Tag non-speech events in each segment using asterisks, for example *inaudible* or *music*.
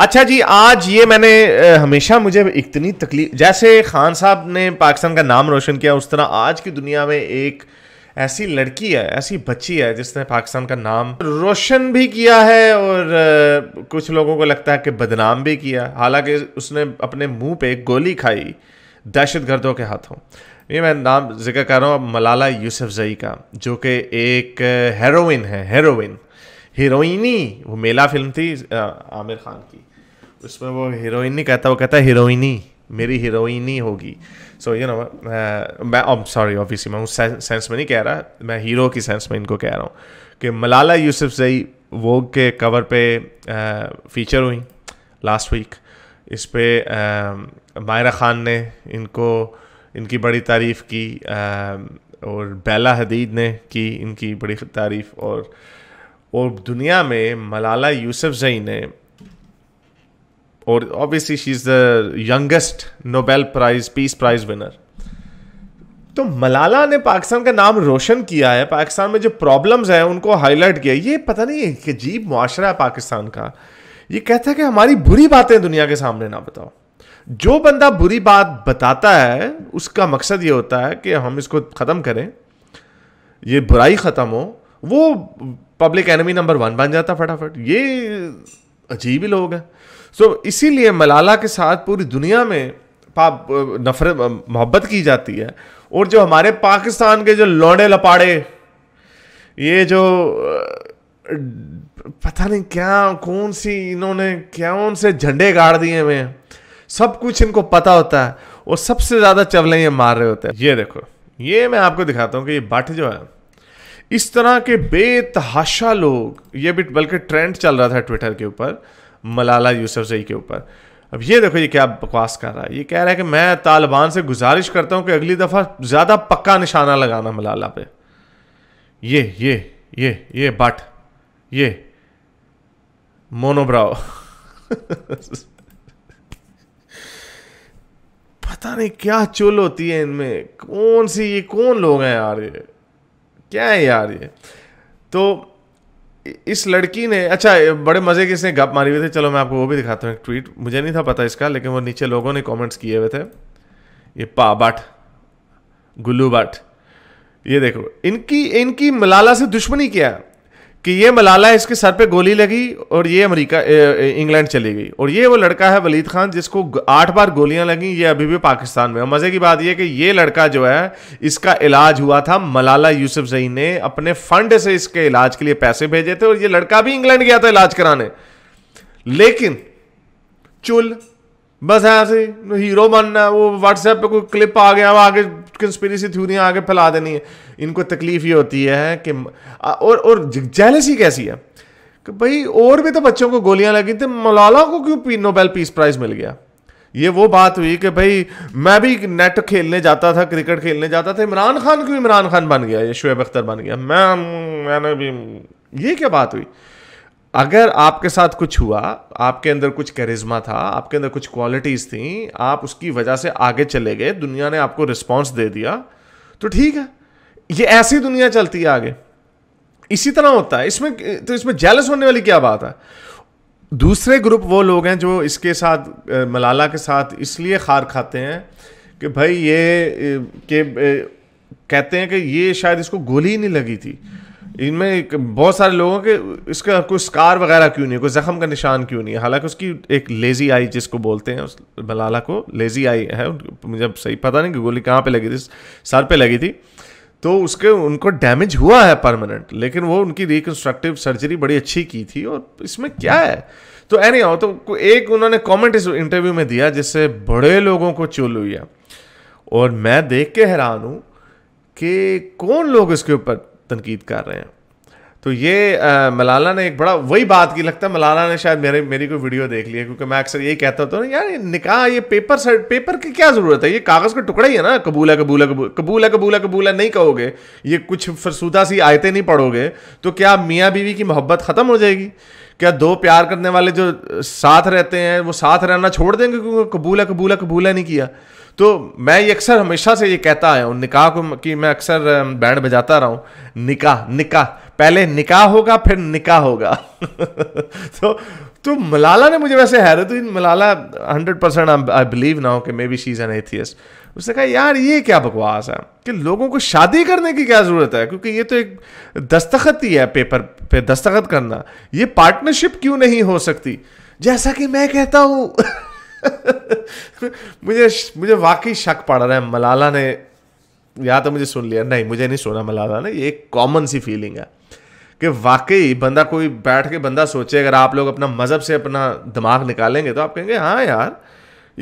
अच्छा जी आज ये मैंने हमेशा मुझे इतनी तकलीफ जैसे खान साहब ने पाकिस्तान का नाम रोशन किया उस तरह आज की दुनिया में एक ऐसी लड़की है ऐसी बच्ची है जिसने पाकिस्तान का नाम रोशन भी किया है और कुछ लोगों को लगता है कि बदनाम भी किया हालांकि उसने अपने मुंह पे गोली खाई दहशत गर्दों के हाथों ये मैं नाम जिक्र कर रहा हूँ मलाला जई का जो कि एक हेरोइन है हेरोइन हीरोइनी वो मेला फिल्म थी आमिर खान की उसमें वो हीरोइन नहीं कहता वो कहता है हीरोइनी मेरी हीरोइनी होगी सो यू नो मैं सॉरी ऑब्वियसली मैं उस सेंस में नहीं कह रहा मैं हीरो की सेंस में इनको कह रहा हूँ कि मलाला यूसुफ जई वो के कवर पे फीचर हुई लास्ट वीक इस पर मायरा ख़ान ने इनको इनकी बड़ी तारीफ़ की और बेला हदीद ने की इनकी बड़ी तारीफ़ और और दुनिया में मलाला यूसुफ जई ने और obviously she is the youngest Nobel prize peace prize winner तो मलाला ने पाकिस्तान का नाम रोशन किया है पाकिस्तान में जो प्रॉब्लम्स हैं उनको हाईलाइट किया ये पता नहीं है कि अजीब मुआरा है पाकिस्तान का ये कहता है कि हमारी बुरी बातें दुनिया के सामने ना बताओ जो बंदा बुरी बात बताता है उसका मकसद ये होता है कि हम इसको ख़त्म करें ये बुराई ख़त्म हो वो पब्लिक एनमी नंबर वन बन जाता फटाफट ये अजीब ही लोग हैं सो so, इसीलिए मलाला के साथ पूरी दुनिया में पाप नफरत मोहब्बत की जाती है और जो हमारे पाकिस्तान के जो लौड़े लपाड़े ये जो पता नहीं क्या कौन सी इन्होंने क्या उनसे झंडे गाड़ दिए हुए हैं सब कुछ इनको पता होता है और सबसे ज़्यादा चवलें ये मार रहे होते हैं ये देखो ये मैं आपको दिखाता हूँ कि ये भट्ट जो है इस तरह के बेतहाशा लोग ये भी बल्कि ट्रेंड चल रहा था ट्विटर के ऊपर मलाला जई के ऊपर अब ये देखो ये क्या बकवास कर रहा है ये कह रहा है कि मैं तालिबान से गुजारिश करता हूँ कि अगली दफ़ा ज़्यादा पक्का निशाना लगाना मलाला पे ये ये ये ये बट ये मोनोब्राओ *laughs* पता नहीं क्या चुल होती है इनमें कौन सी ये कौन लोग हैं यार ये क्या है यार ये तो इस लड़की ने अच्छा बड़े मज़े के इसने गप मारी हुई थी चलो मैं आपको वो भी दिखाता हूँ एक ट्वीट मुझे नहीं था पता इसका लेकिन वो नीचे लोगों ने कमेंट्स किए हुए थे ये पा बट गुल्लू बट ये देखो इनकी इनकी मलाला से दुश्मनी क्या है कि ये मलाला इसके सर पे गोली लगी और ये अमेरिका इंग्लैंड चली गई और ये वो लड़का है वलीद खान जिसको आठ बार गोलियां लगी ये अभी भी पाकिस्तान में और मज़े की बात यह कि ये लड़का जो है इसका इलाज हुआ था मलाला यूसुफ जई ने अपने फंड से इसके इलाज के लिए पैसे भेजे थे और ये लड़का भी इंग्लैंड गया था इलाज कराने लेकिन चुल बस ऐसे हीरो बनना है वो व्हाट्सएप पे कोई क्लिप आ गया वो आगे कंस्पिरेसी थ्यूरियाँ आगे फैला देनी है इनको तकलीफ ये होती है कि और और जेलसी कैसी है कि भाई और भी तो बच्चों को गोलियां लगी थी मौलाना को क्यों नोबेल पीस प्राइज मिल गया ये वो बात हुई कि भाई मैं भी नेट खेलने जाता था क्रिकेट खेलने जाता था इमरान खान क्यों इमरान खान बन गया ये शुएब अख्तर बन गया मैं मैंने भी ये क्या बात हुई अगर आपके साथ कुछ हुआ आपके अंदर कुछ करिश्मा था आपके अंदर कुछ क्वालिटीज़ थी आप उसकी वजह से आगे चले गए दुनिया ने आपको रिस्पॉन्स दे दिया तो ठीक है ये ऐसी दुनिया चलती है आगे इसी तरह होता है इसमें तो इसमें जेलस होने वाली क्या बात है दूसरे ग्रुप वो लोग हैं जो इसके साथ मलाला के साथ इसलिए खार खाते हैं कि भाई ये के कहते हैं कि ये शायद इसको गोली ही नहीं लगी थी इनमें बहुत सारे लोगों के इसका कोई स्कार वगैरह क्यों नहीं है कोई जख्म का निशान क्यों नहीं है हालांकि उसकी एक लेज़ी आई जिसको बोलते हैं उस मलाला को लेज़ी आई है मुझे सही पता नहीं कि गोली कहाँ पे लगी थी सर पे लगी थी तो उसके उनको डैमेज हुआ है परमानेंट लेकिन वो उनकी रिकन्स्ट्रक्टिव सर्जरी बड़ी अच्छी की थी और इसमें क्या है तो एनी हो तो एक उन्होंने कॉमेंट इस इंटरव्यू में दिया जिससे बड़े लोगों को चुल हुई है और मैं देख के हैरान हूँ कि कौन लोग इसके ऊपर तनकीद कर रहे हैं तो ये आ, मलाला ने एक बड़ा वही बात की लगता है मलाला ने शायद मेरे मेरी कोई वीडियो देख ली है क्योंकि मैं अक्सर यही कहता होता हूँ यार निकाह ये पेपर से पेपर की क्या ज़रूरत है ये कागज़ का टुकड़ा ही है ना कबूला कबूला कबूला कबूला कबूला कबूला नहीं कहोगे ये कुछ फरसूदा सी आयतें नहीं पढ़ोगे तो क्या मियाँ बीवी की मोहब्बत ख़त्म हो जाएगी क्या दो प्यार करने वाले जो साथ रहते हैं वो साथ रहना छोड़ देंगे क्योंकि कबूला कबूला कबूला नहीं किया तो मैं ये अक्सर हमेशा से ये कहता आया हूँ निकाह को कि मैं अक्सर बैंड बजाता रहा हूँ निकाह निकाह पहले निकाह होगा फिर निकाह होगा *laughs* तो तो मलाला ने मुझे वैसे हैरत हुई Malala hundred percent I believe ना हो कि maybe she's an atheist उसने कहा यार ये क्या बकवास है कि लोगों को शादी करने की क्या ज़रूरत है क्योंकि ये तो एक दस्तखत ही है पेपर पे दस्तखत करना ये पार्टनरशिप क्यों नहीं हो सकती जैसा कि मैं कहता हूँ *laughs* *laughs* मुझे मुझे वाकई शक पड़ रहा है मलाला ने या तो मुझे सुन लिया नहीं मुझे नहीं सुना मलाला ने ये एक कॉमन सी फीलिंग है कि वाकई बंदा कोई बैठ के बंदा सोचे अगर आप लोग अपना मज़हब से अपना दिमाग निकालेंगे तो आप कहेंगे हाँ यार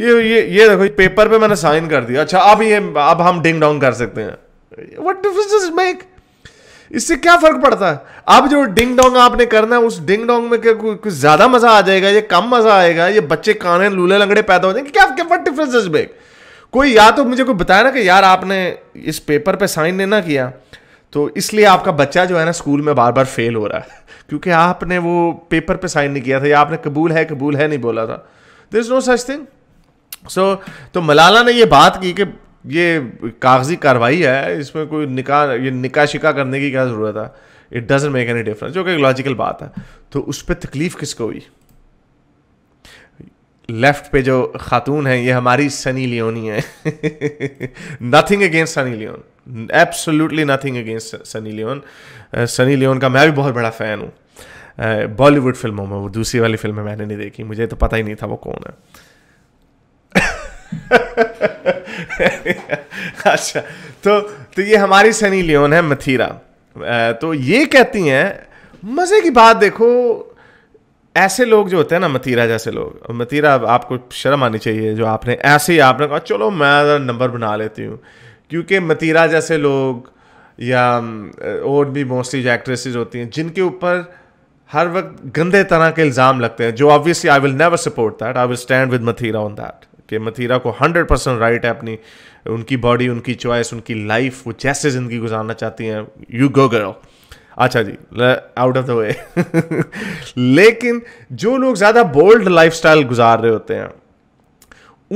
ये ये ये देखो पेपर पे मैंने साइन कर दिया अच्छा अब ये अब हम डिंग डाउन कर सकते हैं वट डिफरेंस मेक इससे क्या फर्क पड़ता है अब जो डिंग डोंग आपने करना है उस डिंग डोंग में कुछ ज्यादा मजा आ जाएगा ये कम मजा आएगा ये बच्चे काने लूले लंगड़े पैदा हो जाएंगे क्या क्या वट डिफरेंस इज बेग कोई या तो मुझे कोई बताया ना कि यार आपने इस पेपर पे साइन नहीं ना किया तो इसलिए आपका बच्चा जो है ना स्कूल में बार बार फेल हो रहा है क्योंकि आपने वो पेपर पे साइन नहीं किया था या आपने कबूल है कबूल है नहीं बोला था there is no such thing so तो मलाला ने ये बात की कि ये कागजी कार्रवाई है इसमें कोई निका ये निका शिका करने की क्या ज़रूरत है it doesn't make any difference जो कि एक लॉजिकल बात है तो उस पर तकलीफ़ किसको हुई लेफ्ट पे जो खातून है ये हमारी सनी लियोनी है nothing against Sunny Leone absolutely nothing against Sunny Leone Sunny Leone का मैं भी बहुत बड़ा फ़ैन हूँ बॉलीवुड फिल्मों में वो दूसरी वाली फिल्में मैंने नहीं देखी मुझे तो पता ही नहीं था वो कौन है *laughs* *laughs* अच्छा तो तो ये हमारी सनी लियोन है मथीरा तो ये कहती हैं मज़े की बात देखो ऐसे लोग जो होते हैं ना मतीरा जैसे लोग मतीरा आपको शर्म आनी चाहिए जो आपने ऐसे ही आपने कहा चलो मैं नंबर बना लेती हूँ क्योंकि मतीरा जैसे लोग या और भी मोस्टली जो एक्ट्रेसेज होती हैं जिनके ऊपर हर वक्त गंदे तरह के इल्ज़ाम लगते हैं जो obviously I will never support that I will stand with Mathira on that कि मथीरा को 100 परसेंट राइट है अपनी उनकी बॉडी उनकी चॉइस उनकी लाइफ वो जैसे ज़िंदगी गुजारना चाहती हैं यू गो गर्ल अच्छा जी आउट ऑफ द वे लेकिन जो लोग ज़्यादा बोल्ड लाइफ गुजार रहे होते हैं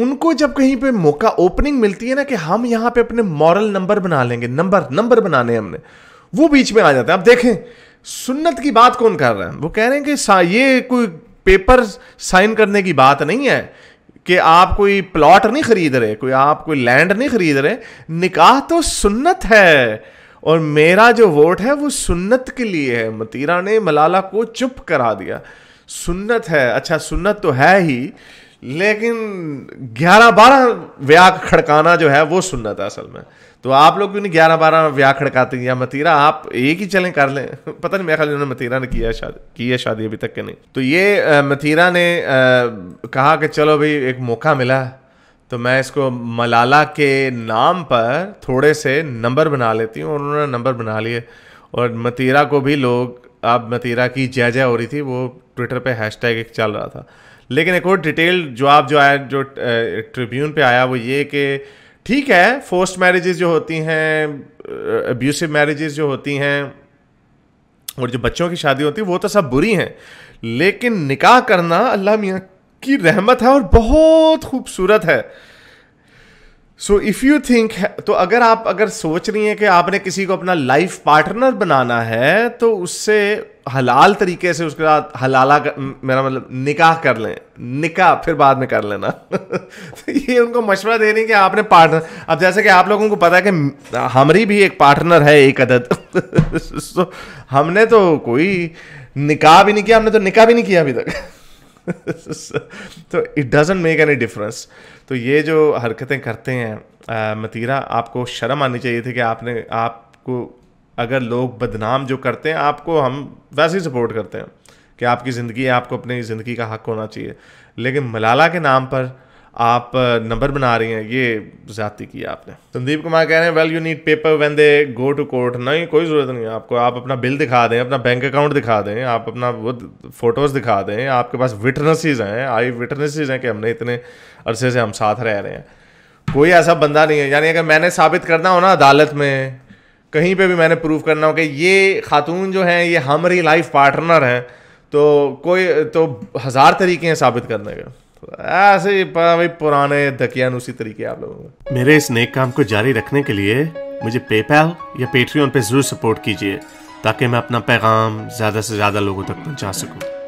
उनको जब कहीं पे मौका ओपनिंग मिलती है ना कि हम यहाँ पे अपने मॉरल नंबर बना लेंगे नंबर नंबर बनाने हमने वो बीच में आ जाते हैं अब देखें सुन्नत की बात कौन कर रहा है वो कह रहे हैं कि ये कोई पेपर साइन करने की बात नहीं है कि आप कोई प्लॉट नहीं खरीद रहे कोई आप कोई लैंड नहीं खरीद रहे निकाह तो सुन्नत है और मेरा जो वोट है वो सुन्नत के लिए है मतीरा ने मलाला को चुप करा दिया सुन्नत है अच्छा सुन्नत तो है ही लेकिन ग्यारह बारह व्याक खड़काना जो है वो सुनना था असल में तो आप लोग भी नहीं ग्यारह बारह व्याह खड़काते हैं या मतीरा आप एक ही चलें कर लें *laughs* पता नहीं मेरे ख्याल उन्होंने मतीरा ने किया शादी की है शादी अभी तक के नहीं तो ये मतीरा ने आ, कहा कि चलो भाई एक मौका मिला तो मैं इसको मलाला के नाम पर थोड़े से नंबर बना लेती हूँ और उन्होंने नंबर बना लिए और मतीरा को भी लोग अब मतीरा की जय जय हो रही थी वो ट्विटर पर हैश एक चल रहा था लेकिन एक और डिटेल जवाब जो आया जो ट्रिब्यून पे आया वो ये कि ठीक है फोर्स्ट मैरिजेस जो होती हैं अब्यूसिव मैरिजेज जो होती हैं और जो बच्चों की शादी होती है वो तो सब बुरी हैं लेकिन निकाह करना अल्लाह मियाँ की रहमत है और बहुत खूबसूरत है सो इफ़ यू थिंक तो अगर आप अगर सोच रही हैं कि आपने किसी को अपना लाइफ पार्टनर बनाना है तो उससे हलाल तरीके से उसके साथ हलाला कर, मेरा मतलब निकाह कर लें निकाह फिर बाद में कर लेना *laughs* तो ये उनको मशवरा दे रही कि आपने पार्टनर अब जैसे कि आप लोगों को पता है कि हमारी भी एक पार्टनर है एक अदद तो *laughs* हमने तो कोई निकाह भी नहीं किया हमने तो निकाह भी नहीं किया अभी तक *laughs* तो it doesn't make any difference तो ये जो हरकतें करते हैं आ, मतीरा आपको शर्म आनी चाहिए थी कि आपने आपको अगर लोग बदनाम जो करते हैं आपको हम वैसे ही सपोर्ट करते हैं कि आपकी ज़िंदगी है आपको अपनी ज़िंदगी का हक होना चाहिए लेकिन मलाला के नाम पर आप नंबर बना रही हैं ये ज़्यादा की आपने संदीप कुमार कह रहे हैं well you need paper when they go to court नहीं कोई ज़रूरत नहीं है आपको आप अपना बिल दिखा दें अपना बैंक अकाउंट दिखा दें आप अपना वो फोटोज़ दिखा दें आपके पास विटनेसेस हैं आई विटनेसेस हैं कि हमने इतने अरसे से हम साथ रह रहे हैं कोई ऐसा बंदा नहीं है यानी अगर मैंने साबित करना हो ना अदालत में कहीं पे भी मैंने प्रूव करना हो कि ये खातून जो हैं ये हमारी लाइफ पार्टनर हैं तो कोई तो हज़ार तरीके हैं साबित करने के ऐसे भाई पुराने धकियान उसी तरीके आप लोगों में मेरे इस नेक काम को जारी रखने के लिए मुझे पेपैल या पेट्रियन पे ज़रूर सपोर्ट कीजिए ताकि मैं अपना पैगाम ज़्यादा से ज़्यादा लोगों तक पहुंचा सकूं